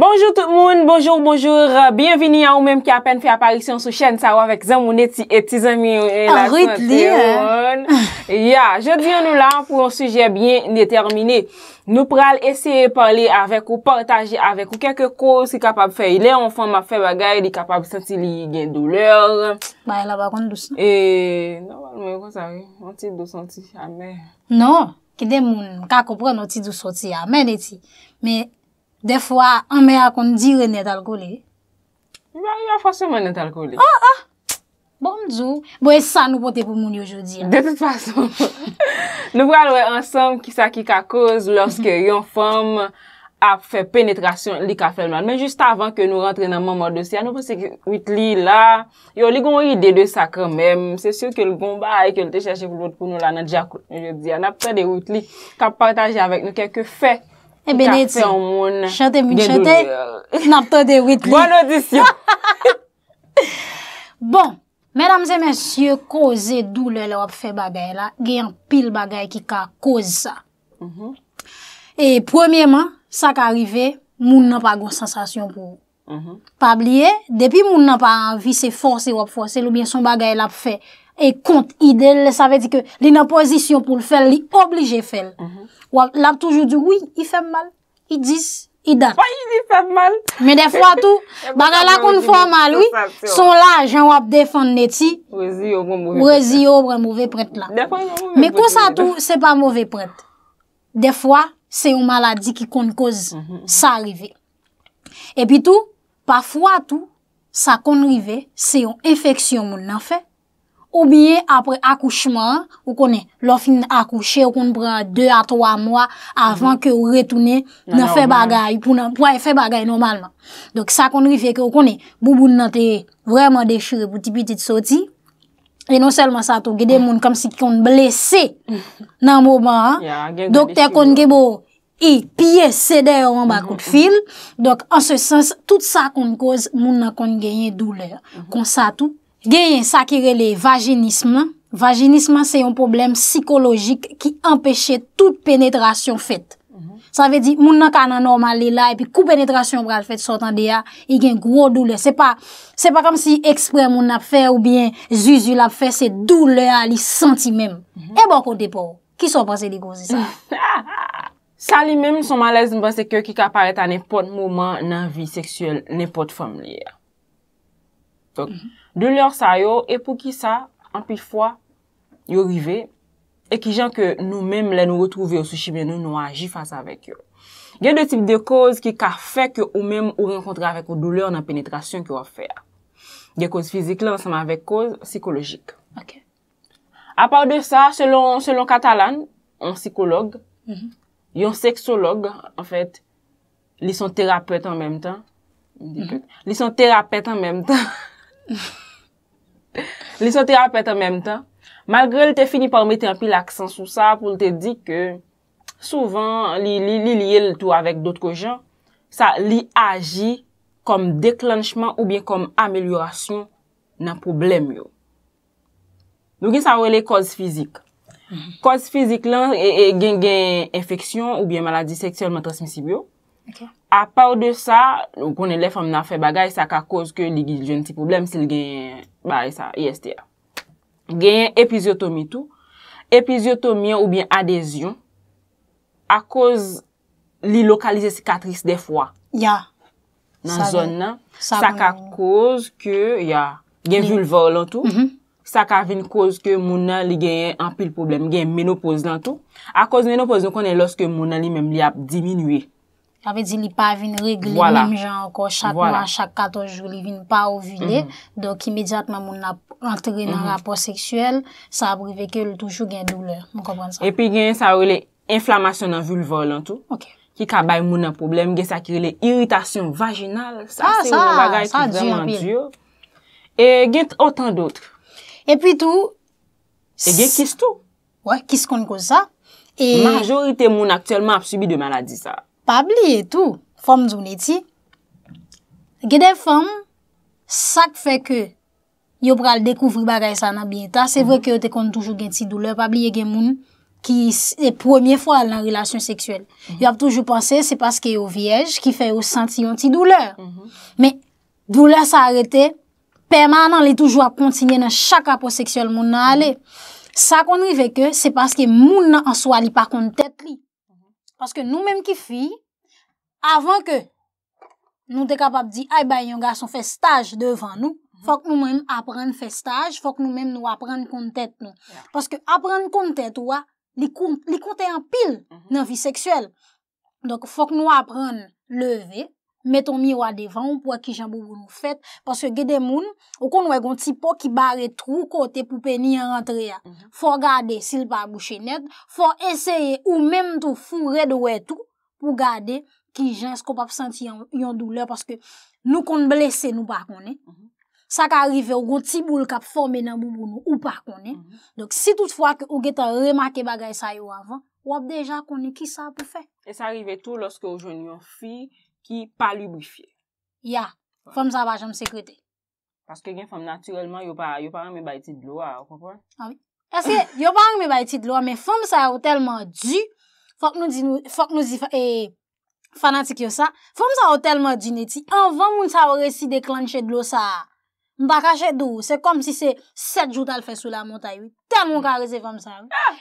Bonjou tout moun, bonjou, bonjou. Bienvini a ou menm ki apen fi aparisyon sou chen sa ou avèk zan moun eti eti zan miyo e la konti. A ruit li e. Ya, jò diyon nou la pou yon sujè byen de termine. Nou pral esye parli avèk ou partajè avèk ou kèkè ko si kapab fè. Ilè an fon ma fè bagay, li kapab senti li gen doler. Baye la bagon dou son. E, nan wèl mwen kon sa vi. An ti dou senti amè. Non, ki de moun. Mka kompran an ti dou senti amè de ti. Me... Non, oh, oh. Bon, bon, de fwa, an mè akon di re net alkoli? Ya, ya fwase mè net alkoli. Ah, ah, bonjou. Bo, e sa nou pote pou moun yo jodi ya. De pite fwase moun. Nou pral wè ansam ki sa ki ka koz lòske yon fòm a mhm. fè penetrasyon li ka fèlman. Men jist avan ke nou rentre nan mòmò dosi, an nou fwase ki wite li la, yo li goun yi de de sa kòmèm. Se syo ke l'gomba e ke l'te chèche pou l'vòt pou nou la nan dja kote yo jodi ya. Na pte de wite li ka partaje avèk nou kèk fèk. Ebe eh neti, chante bon, mm-hmm. moun chante, nap to de wite li. Bon audisyon. Bon, mèdam zè mèsyè, koze doule lè wap fè bagay la, gè yon pil bagay ki ka koza. E premièman, sa ka arrive, moun nan pa gwen sensasyon pou. Pa bliè, depi moun nan pa visè fònsè wap fònsè lò bè son bagay lè ap fè. E kont idel, sa ve di ke li nan pozisyon pou l fel, li oblije fel. Ou mhm. ap lak toujou di, woui, i feb mal, i dis, i dat. Woy i di feb mal? Men defwa tou, e baga lakon fwa mal, woui, son la, jan wap defan neti, brezi yobre mouve pret la. Men kousa tou, se pa mouve pret. Defwa, se yon maladi ki kon koz mhm, mhm. sa arrive. E pi tou, pafwa tou, sa kon rive, se yon infeksyon moun nan feb. Ou biye apre akouchman, ou konè, lò fin akouchè, ou konè pran 2 a 3 mwa avan ke ou retounè nan fe bagay pou nan pran fe bagay normalman. Dok sa kon rifye ke ou konè, bouboun nan te vreman dechire pouti piti de soti. E non selman sa tou, gede moun kom si kon blese nan mouman. Dok te kon gebo, i, piye, sede, yon bakout fil. Dok an se sens, tout sa kon koz moun nan kon genye douler. Kon mhm. sa tou. Gen yon sakire li, vaginisman. Vaginisman se yon problem psikologik ki empeshe tout penetrasyon fet. Mhm. Sa ve di, moun nan ka nan anormal li la epi kou penetrasyon bral fet sotan de ya, yon gen gro doule. Se pa, se pa kom si ekspre moun ap fe ou bien zuzu la ap fe, se doule a li senti mem. Mhm. E bon kote pou. Ki son prase li konzi sa? Sa li mem son malez mwen se ke ki ka paret an epot mouman nan vi seksuel, an epot famli ya. Tok, mhm. Doulèr sa yo, epou ki sa, anpil fwa, yo rive, e ki jan ke nou mèm lè nou retrouve yo sushi bè nou nou aji fasa vek yo. Gen de tip de koz ki ka fèk yo ou mèm ou renkontre avèk yo doulèr nan penetrasyon ki yo a fè a. Gen koz fizik lè, anpil fwa, avèk koz psikolojik. A part de sa, selon Katalan, yon psikolog, yon mm-hmm. seksolog, en fèt, li son terapeute an mèm mm-hmm. tan. Li son terapeute an mèm tan. Li sa te apet an menm tan, malgre li te fini par mette an pi laksan sou sa pou li te di ke souvan li liye l tou avèk dot ko jan, sa li aji kom deklanchman ou bien kom amelurasyon nan problem yo. Nou gen sa wèle koz fizik. Koz fizik lan e, e gen gen enfeksyon ou bien maladi seksyon matrasmisi biyo. Ok. Ok. A pa ou de sa, gounen lef am nan fe bagay, sa ka kouz ke li giljon ti poublem si li genye, ba e sa, yeste ya. Genye epiziotomi tou. Epiziotomi ou bien adezyon. Mhm. A kouz li lokalize sikatris defwa. Ya. Nan zon nan. Sa ka kouz ke, ya, gen vulva ou lan tou. Sa ka vin kouz ke mounan li genye an pil poublem, genye menopoz lan tou. A kouz menopoz nou konen louske mounan li menm li ap diminwe. Ape di li pa vin regle, jen anko chakman, chak 14 joul, li vin pa ou vile. Mm-hmm. Dok imediatman moun na entere nan mm-hmm. rapor seksuel, sa abreveke loutoujou gen douleur. Mou kompon sa. E pi gen sa ou le inflamasyon nan vulvole an tou. Ok. Ki kabay moun nan problem, gen sa ki ou le iritasyon vaginal. Sa, sa, sa, diyo an pi. E gen otan dotre. E pi tou. E gen kis tou. Wè, kis kon kouza. Majorite moun aktelman ap subi de maladi sa. Pabli etou, fom zouneti, gede fom sak fe ke yo pral dekouvri bagay sa nan bienta, se vwe mhm. ke yo te kontoujou gen ti doule, pabli e gen moun ki e pwemye fwa lan relasyon seksuel. Mhm. Yo ap toujou panse se paske yo viej ki fe yo senti yon ti doule, mhm. me doule sa arete, permanent li toujou ap kontinye nan chaka po seksuel moun nan ale. Sak kontoujou fe ke se paske moun nan answa li pa kontet li. Paske nou menm ki fi avan ke nou te kapap di ay bay yon gason fe staj devan nou, mhm. fok nou menm apren fe staj, fok nou menm nou apren kontet nou. Paske apren kontet ouwa, li konten pil nan mhm. vi seksuel. Donk fok nou apren leve. Meton miwa devan ou pwa ki jan boubounou fet. Paske gede moun, ou kon wè gonti po ki bare tru kote pou pe ni yon rentre ya. Mhm. Fwa gade sil pa bouchenet, fwa enseye ou mem tou fure de wè tou pou gade ki jan skop ap senti yon douler paske nou kon blese nou pa konen. Mhm. Sa ka arrive ou gonti boul kap fwa menan boubounou ou pa konen. Mhm. Dok si tout fwa ke ou getan remarke bagay sa yo avan, wap deja konen ki sa pou fe. E sa arrive tou loske ou jouni yon fi, ki palibrifye. Ya, fòm sa wajan msekrete. Paske gen fòm, natyrelman, yo pa an mwen bayti dlo waw, fòm fòm? Awi. Paske yo pa an mwen bayti dlo waw, ah men fòm sa wotelman di, fòm nou zi e, fanatik yo sa, fòm sa wotelman di neti, an vòm moun sa wore si deklanche dlo sa. Mbakache dou, se kom si se set jou tal fe sou la montayou. Ten mwen ka reze fòm e sa.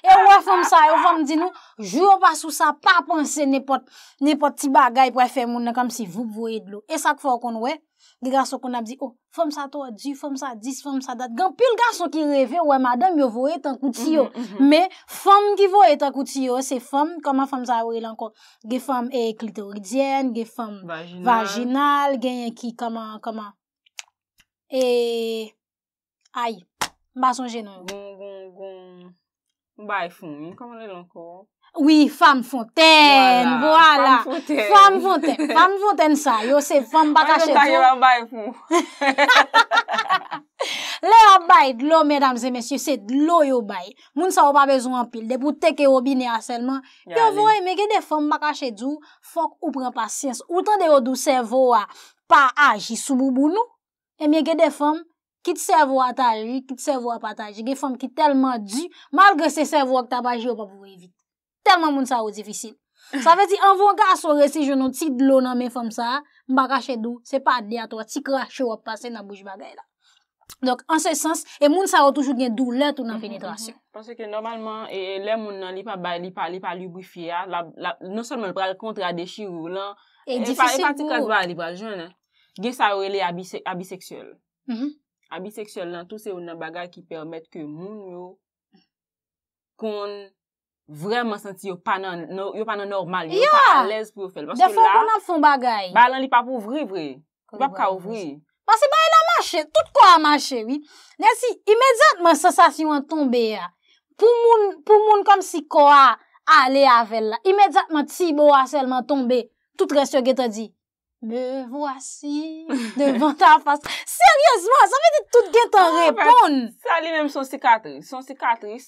E wè fòm sa, e wè fòm di nou, jwè wè pa sou sa, pa ponsen nepot, nepot ti bagay prefe moun, nekom si vup vwoye dlo. E sak fò kon wè, gè gaso kon ap di, oh, fòm sa tou, fòm sa di, fòm sa dat. Gan pil gaso ki revè, wè madame, yo vwoye tan koutiyo. Mm-hmm, mm-hmm. Me, fòm ki vwoye tan koutiyo, se fòm, kama fòm sa wè lankon, gè fòm e klitoridyen, gè fòm vaginal, E, ay, mba son jenon Gon, gon, gon Bay e foun, yon koman el anko Oui, femme fontaine Voilà, femme fontaine Femme fontaine sa, yon se femme bakache djou Femme fontaine yon e bay foun Le yon bay dlo, medams et messieurs Se dlo yon bay Moun sa wap a bezoun anpil De pou teke yon bine aselman Yon vwoye meke de femme bakache djou Fok ou pren pasyens Outan de yon dou se vwa Pa aji souboubounou E miye gen de fom ki te servo a ta yu, ki te servo a pa ta yu. Gen fom ki telman di, malge se servo ak tabaj yo pa pou evite. Telman moun sa ou difisil. Sa ve ti anvon ka asore si jounon ti dlo nan men fom sa, mba kache dou. Se pa de atwa, ti kache wap pase nan bouj bagay la. Donc, an se sens, e moun mhm, sa ou toujou gen dou lè tou nan penetrasyon. Mhm. Pase ke normalman, e lè moun nan li pa bay, li pa li pa li ou bwifi ya. Non sol men pral kontra de chi wou lan. E pati kakwa li pral jounen. Ge sa ou ele abiseksyol. Mm-hmm. Abiseksyol lan, tout se ou nan bagay ki permette ke moun yo kon vreman santi yo pa nan normal, yo pa alèz pou yo fèl. De fò kon nan fòn bagay. Ba lan li pa pou ouvri vre. Bap ka ouvri. Pase ba el a mâche, tout kwa a mâche. Nè si, imedjatman sensasyon a tombe ya. Pou moun, pou moun kom si kwa a le avel la. Imedjatman, si bo a selman tombe, tout resyo ge ta di. Le vwasi, devan ta apas. Seryosman, sa mwen de tout gen tan repon. Sa li menm son sikatris. Son sikatris,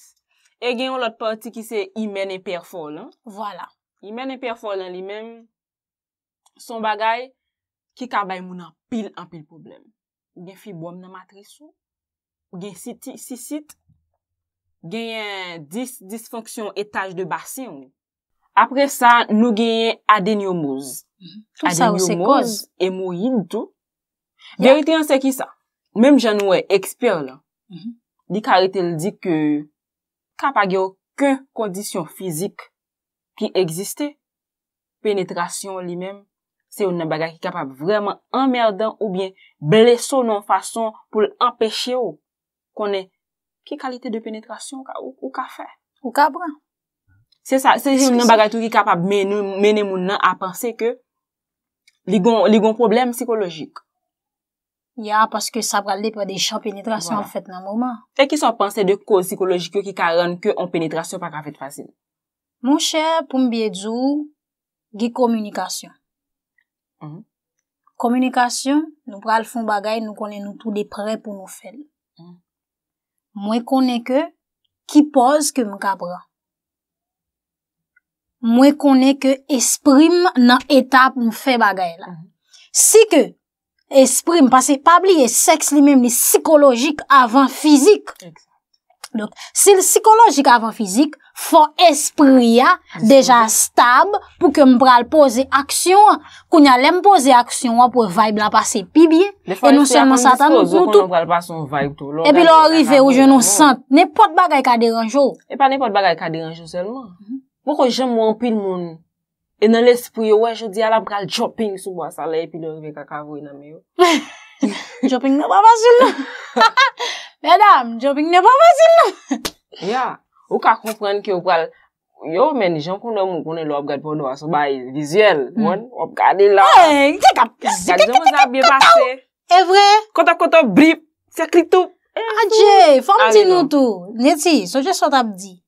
e gen yon lot parti ki se imen e perfolan. Vwala. Imen e perfolan li menm, son bagay ki kabay moun an pil an pil problem. Gen fi bwam nan matris sou. Ou gen si sit, gen yon disfonksyon etaj de basi yon. apre sa nou genye adenyo mouz. Mhm. Adenyo mouz e mou yin tou. Verite an se ki sa, menm jan wè, eksper la, mhm. di karite l di ke kap agyo ke kondisyon fizik ki egziste, penetrasyon li menm, se ou nan bagay ki kap ap vreman emmerdan ou bien blesonon fason pou l apèche ou konè ki kalite de penetrasyon ou ka fè? Ou ka brè? Se sa, se si ou nan bagay tou ki kapab mene moun nan a panse ke li gon probleme psikolojik. Ya, paske sa pral depre de chan penetrasyon an fèt nan mouman. E ki son panse de kouz psikolojik yo ki karan ke an penetrasyon pa grafèt fasyon? Moun chè, pou mbiye djou, gi komunikasyon. Komunikasyon, nou pral fon bagay, nou konen nou tou depre pou nou fèl. Mwen konen ke ki poz ke mkabran. Mwen kone ke esprime nan etap mwen fe bagay la. Si ke esprime, pase pabli ye seks li menm ni psikolojik avan fizik. Si li psikolojik avan fizik, fon esprime ya deja stab pou ke mwen pral pose aksyon. Koun yalem pose aksyon wap pou vibe la pase pi biye. E non nou senman satan mwen koutou. E pi lor rive ou je nou sent, nepot bagay ka deranjou. E pa nepot bagay ka deranjou selman. Mhm. Mwen kon jèm mwen pil mwen. E nan lè sèpou yò wèj yò di alap kal joping sou mwen salè. E pi lò yò yò vè kakavoy nan mè yò. Joping nou pa basil nou. Bedam. Joping nou pa basil nou. Yeah. Yò mwen jèm kon nou mwen kon nè lou ap gade pon nou asobay. Vizuel mwen. Ape gade la. E vre. Kota kota blip. Se kri tou. Adje. Fom ti nou tou. Neti. Sojè sot ap di.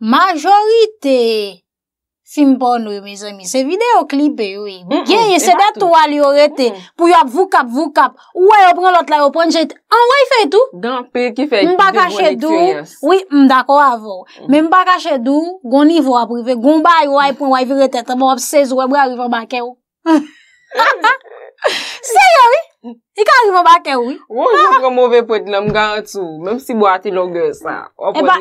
Majorite film porn wè, mè zèmi. Se videyo klipè, wè. Genye, se datou wè li o rete. Pou yo ap vukap, vukap. Ou wè yo pran lot la yo pran jet. An wè yi fè tou? Gan pè ki fè. M baka chè dou, wè, m dako avò. M baka chè dou, goni vò ap rive. Goumba yi wè yi pran wè yi vire tet. Tamo ap sez wè m wè yi vò bakè ou. Se yon wè, i kan jivon ba kè wè. Wè jèm a mouve pou et lèm gantou, mèm si bo ati logè san. E pa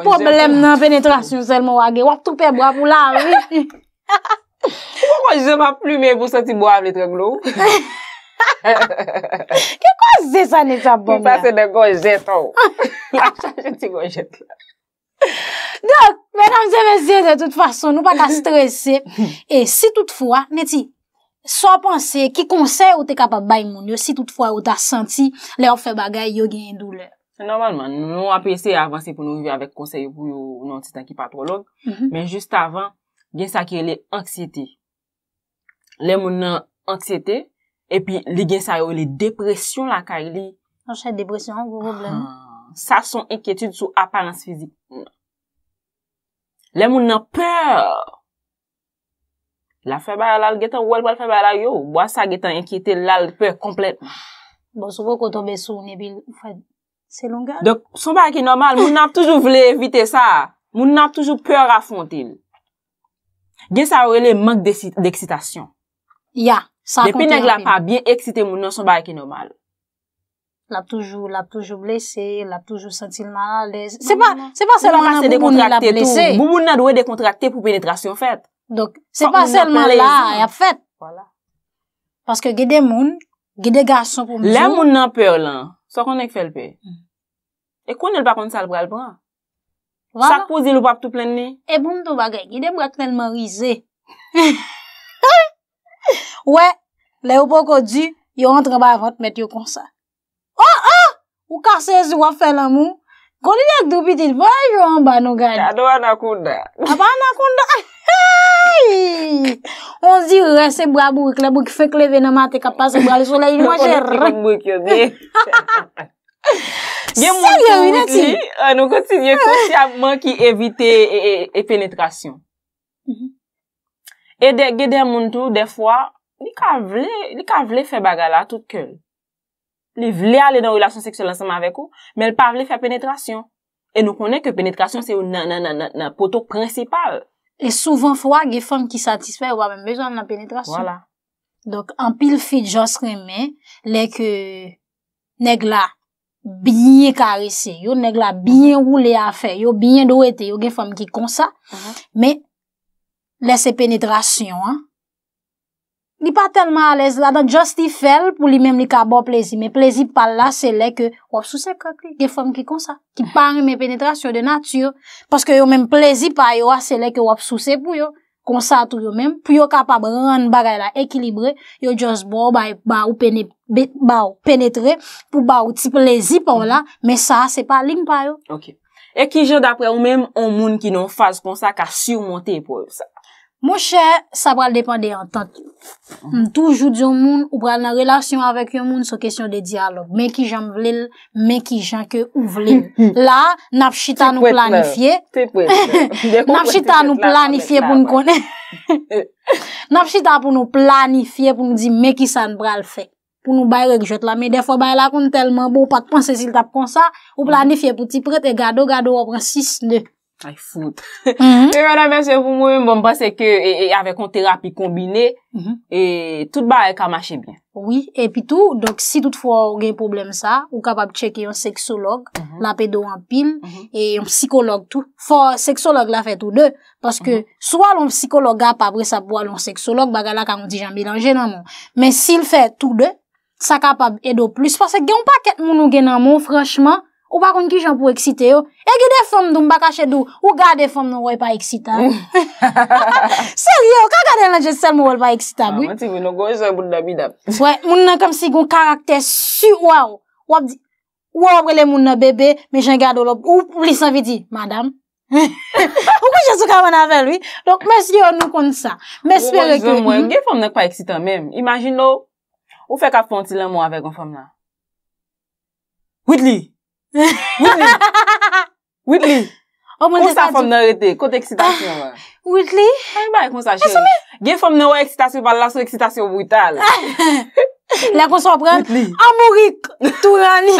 pou e blèm nan penetrasyon sel mou wage, wap toupe bo ap ou la wè. Wè jèm a plume pou sa bon, ti bo avletre glou. Kè kwa zè sa neta bom la? Mèm sa se de gon jèt an wè. A chan jèm ti gon jèt la. Dok, mè nam zè mè zè de tout fason, nou pa ta stresè. E si tout fwa, neti, San panse, ki konsey ou te kapap bay moun yo si tout fwa ou ta santi le ou fe bagay yo genye douler. Se normalman, nou apese avanse pou nou vi avek konsey pou yo nan titan ki patro log. Mhm. Men juste avan, gen sa ki le ansyete. Le moun nan ansyete, epi li gen sa yo le depresyon la kari li. Non chè depresyon, pou pou blan. Sa son enketude sou apanans fizik. Le moun nan pèr. La febè alal getan wèl, wèl febè alal yo. Boa sa getan enkite lal, febè kompletman. Bon souvo konton besou, nebil, fèd, se longan. Donk, sonbè aki normal, moun ap toujou vle evite sa. Moun ap toujou pèr a fontil. Gen sa wèle mank deksitasyon. Ya, sa konten. Depi nek la pa, biye eksite moun nan sonbè aki normal. L ap toujou, l ap toujou blese, l ap toujou sentil mal. Se pa, se pa se la mase dekontrakte tou. Bou moun nan dwe dekontrakte pou penetrasyon fèt. Dok, se pa selman la, ya fèt. Voilà. Paske gede moun, gede gason pou mzou. Le moun nan pèl lan, so kon ek fèl pèl. Ekoun el bakon sal pral pran. Valla. Sak pou zil ou pap tout plen ni. E pou bon, m tou bagay, gede m bak telman rize. Ouè, le ou poko di, yo rentre ba avot met yo konsa. Oh, oh! Ou, ou, ou kase zi wap fèl an moun. Kon li yak dupitit, wala yo an ba nou gani. A do an akoun da. A ah, ba an akoun da. On zi wè se bwa bouk la bouk fèk lè vè nanman te kapase bwa lè sou lè yon mwen jè rè. Gen moun tou mouti, an nou konsidye konsyabman ki evite e penetrasyon. E gen dè moun tou defwa, li ka vle fè bagala tout kèl. Li vle ale nan relasyon seksyol ansama avèk ou, mèl pa vle fè penetrasyon. E nou konen ke penetrasyon se ou nan poto prinsipal. E souvan fwa gen fwam ki satisfer wame mbejan nan penetrasyon. Voilà. Donk, an pil fit jos reme, leke neg la biye karesi, yo neg la biye ou le afer, yo biye do ete, yo gen fwam ki konsa, me, le se penetrasyon, an, Ni pa telman alez la dan justi fel pou li menm li ka bo plezi. Men plezi pal la se le ke wap sou se kakli. Ge fom ki konsa. Ki pari men penetrasyon de natyur. Paske yo menm plezi pal yo a se le ke wap sou se pou yo. Konsa tou yo menm. Pou yo kapab ron bagay la ekilibre. Yo just bo ba ou penetre pou ba ou ti plezi pal la. Men sa se pal ling pal yo. Ok. E ki je dapre yo menm an moun ki non faz konsa ka surmonte pou yo sa. Mwen chè, sa pral depande yon tot. Mwen toujou di yon moun, ou pral nan relasyon avèk yon moun, se kèsyon de diyalog. Mè ki jan vlil, mè ki jan ke ou vlil. La, nap chita nou planifiye. Nap chita nou planifiye pou nou konè. Nap chita pou nou planifiye pou nou di mè ki san pral fè. Pou nou bay rejot la. Mè defo bay la kon telman, bo patponsè si l tap konsa, ou mm-hmm. planifiye pou ti pret, e gado gado opran 6 nè. Ay foute mm-hmm. E vwè la mèm se fwou mwen Mwen mwen mwen seke e, e avek an terapi kombine mm-hmm. E tout ba ek a mache mwen Oui E pi tout Donc si tout fwa gen problem sa Ou kapab cheke yon seksolog mm-hmm. La pedo an pil E yon psikolog tout Fwa seksolog la fè tout de Paske Soua l'on psikolog ap Abre sa bo alon seksolog Bagala ka mwen di jan bilanje nan mwen Men si l fè tout de Sa kapab edo plus Paske gen mwen pa ket moun Ou gen nan mwen Franchman Ou bakon ki jan pou eksite yo. E gede fom nou mbakache dou. Ou gade fom nou woy pa eksita. Mm. Seryo. Ka gade nan jese sel moun woy pa eksita. Ah, mwen ti voun nou gwen se moun dapidap. Mwen nan kom si goun karakter su waw. Waw wole moun nan bebe. Men jan gado lop. Ou lisan vi di. Madame. Ou kwen jese sou kaman avel. Donk mwen si yo nou kon sa. Mwen se pere ki. Mwen gen fom nou kwa eksita menm. Imagine nou. Ou fek aponti lan moun avek yon fom la. Wit li. Whitley Whitley Koun sa fom nan rete, kout eksitasyon Whitley Gye fom nan wè eksitasyon, pa la sou eksitasyon brutal La kon so apren Amorik Tourani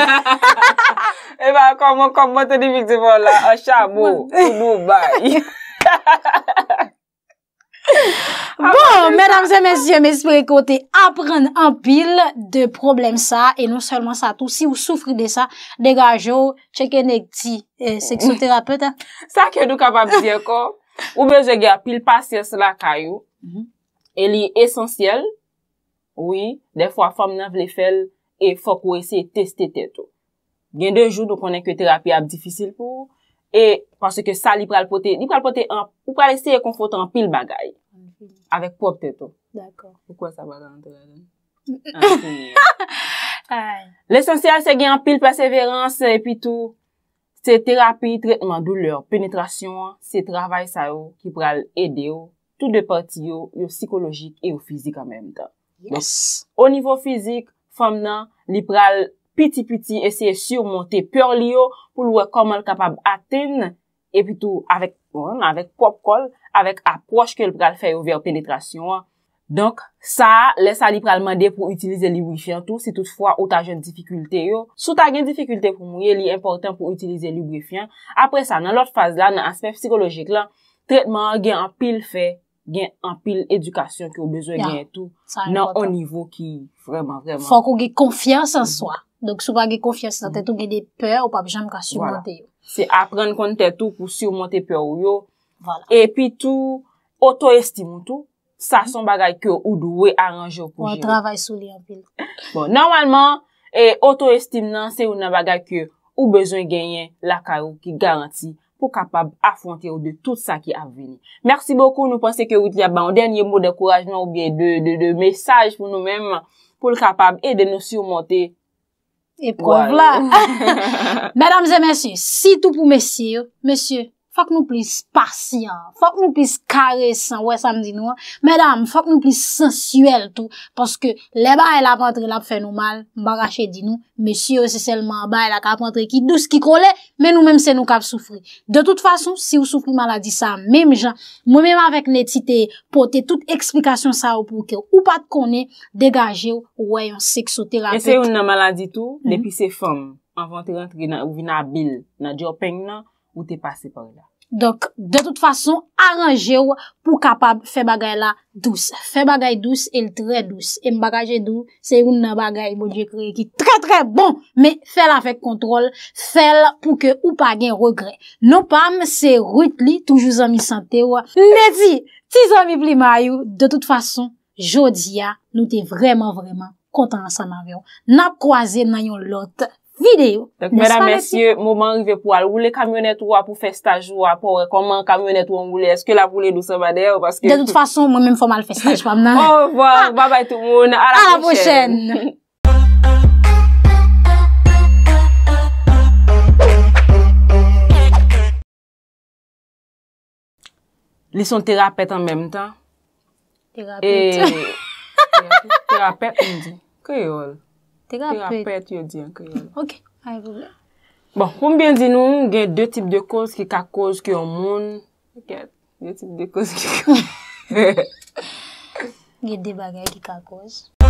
E ba kon moun kon moun te di fik se fon la Acha moun, ou nou bay Tamse mensye, mensye prekote, apren apil de problem sa. E non selman sa tou si ou soufri de sa. Dega jo, cheke nek ti euh, seksoterapeute. Sa ke nou kapab diye kon. Ou ben jegya pil pasyes la kayou. Mhm. E li esonsiyel. Oui, defo a form nav le fel. E fok ou ese testete to. Gen de jou nou konen ki terapi ap di fisyl pou. E paske sa li pral pote. Ou pral ese kon fotan pil bagay. Avèk pou ap tè tou. D'akor. Fè kwa sa va lan tè la lan? An ah, fè mè. L'esensyal se gen an pil perseverans e pi tou. Se terapi, treman douleur, penetrasyon, se travay sa yo, oh, li pral ede yo. Oh. Tout de pati oh, yo, yo psikologik e yo fizik an mèm ta. Yes. O nivou fizik, fòm nan, li pral piti piti eseye surmonte pèr li yo pou lwè komal kapab atèn. E pi tou, avèk kopkol, avèk approche ke l pral fè yo vè yon penetrasyon an. Donk, sa, lè sa li pral mandè pou utilize li brifyan tou, si tout fwa o ta jen difikultè yo. Sou ta gen difikultè pou mwen, li important pou utilize li brifyan. Apre sa, nan lot faz la, nan aspef psikologik la, tretman gen an pil fè, gen an pil edukasyon ki yo bezwen gen tou, nan o nivou ki, vreman, vreman. Fwa kon gen konfians an swa. Donk, souwa gen konfians an tèt ou gen de pè ou pa vijan mka subote yo. Se apren kontel tou pou surmonte pe ou yo. E pi tou autoestimou tou. Sa son bagay kyo ou dwe aranjou pou jo. Ou an travay sou li apil. Bon, normalman, e autoestim nan se ou nan bagay kyo ou bezon genyen la karou ki garanti pou kapab afwante ou de tout sa ki avini. Mersi beaucoup. Nou pense ke wite ya ban. O denye mou de kouraj nan ou genye de mesaj pou nou menm pou l kapab e de nou surmonte pe ou yo. E pou an vla. Mèdames et mèdames, sitou pou mèsyou, mèsyou. Fak nou plis pasyan, fak nou plis karesan, wè sam di nou an. Mèdam, fak nou plis sensuel tou, paske le ba e la pantre la pou fè nou mal, mba rachè di nou, mè syo se selman ba e la ka pantre ki dous, ki kole, mè nou mèm se nou ka pou soufri. De tout fason, si ou soufri maladi sa, mèm jan, mèm mèm avèk netite, pote tout eksplikasyon sa ou pou kè, ou pat konè, degaje ou wè yon seksoterapi. E se yon nan maladi tou, le mhm. pi se fèm, avan te rentri ou vi nan bil, nan diopeng nan, Ou te pase pa ou la. Dok, de tout fason, aranje ou pou kapab fè bagay la dous. Fè bagay dous el tre dous. En bagaje dous, se youn nan bagay moun je kreye ki tre tre bon. Me fè la fèk kontrol, fè la pou ke ou pa gen regre. Non pam, se ruit li, toujou zami sante ou. Ne di, ti zami pli mayou. De tout fason, jodi ya, nou te vreman vreman kontan san avyon. Nap kwa ze nan yon lote. Videyo. Mèdèm, mèsyè, mòman rive pou al. Où lè kamyonèt ou a pou fèstaj ou a pou euh, oman kamyonèt ou an woulè. Eske la pou lè nou sèm adèw? De ah! tout fason, mèm fòm al fèstaj pèm nan. Ou wè, wè, wè, wè, wè, wè. A la pochèn. Lè son tèrapèd en mèm tan. Tèrapèd. Tèrapèd, mèm di. Kè yòl? Te apet yo di anke yon. Ok. Ayo. Bon, koumbyen zinoun, gen de tip de kos ki kakos ki yon moun. Ok. De tip de kos ki kakos. Gen deba gen ki kakos.